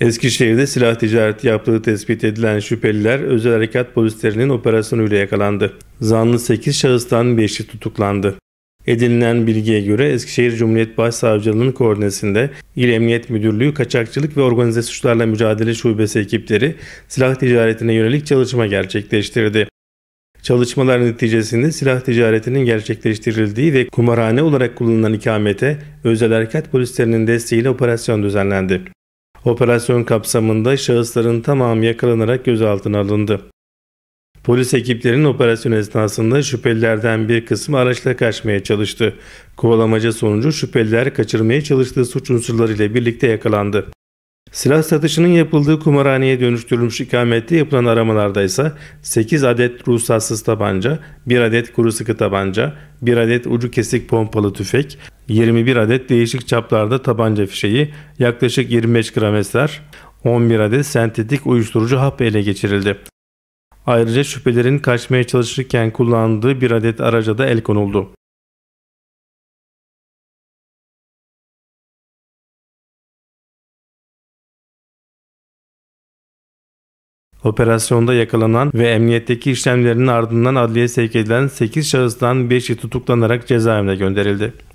Eskişehir'de silah ticareti yaptığı tespit edilen şüpheliler özel harekat polislerinin operasyonuyla yakalandı. Zanlı 8 şahıstan 5'i tutuklandı. Edinilen bilgiye göre Eskişehir Cumhuriyet Başsavcılığı'nın koordinesinde İl Emniyet Müdürlüğü Kaçakçılık ve Organize Suçlarla Mücadele Şubesi ekipleri silah ticaretine yönelik çalışma gerçekleştirdi. Çalışmalar neticesinde silah ticaretinin gerçekleştirildiği ve kumarhane olarak kullanılan ikamete özel harekat polislerinin desteğiyle operasyon düzenlendi. Operasyon kapsamında şahısların tamamı yakalanarak gözaltına alındı. Polis ekiplerinin operasyon esnasında şüphelilerden bir kısmı araçla kaçmaya çalıştı. Kovalamaca sonucu şüpheliler kaçırmaya çalıştığı suç unsurlarıyla birlikte yakalandı. Silah satışının yapıldığı kumarhaneye dönüştürülmüş ikamette yapılan aramalarda ise 8 adet ruhsatsız tabanca, 1 adet kuru sıkı tabanca, 1 adet ucu kesik pompalı tüfek, 21 adet değişik çaplarda tabanca fişeği, yaklaşık 25 gram eser, 11 adet sentetik uyuşturucu hap ele geçirildi. Ayrıca şüphelerin kaçmaya çalışırken kullandığı bir adet araca da el konuldu. Operasyonda yakalanan ve emniyetteki işlemlerinin ardından adliye sevk edilen 8 şahıstan 5'i tutuklanarak cezaevine gönderildi.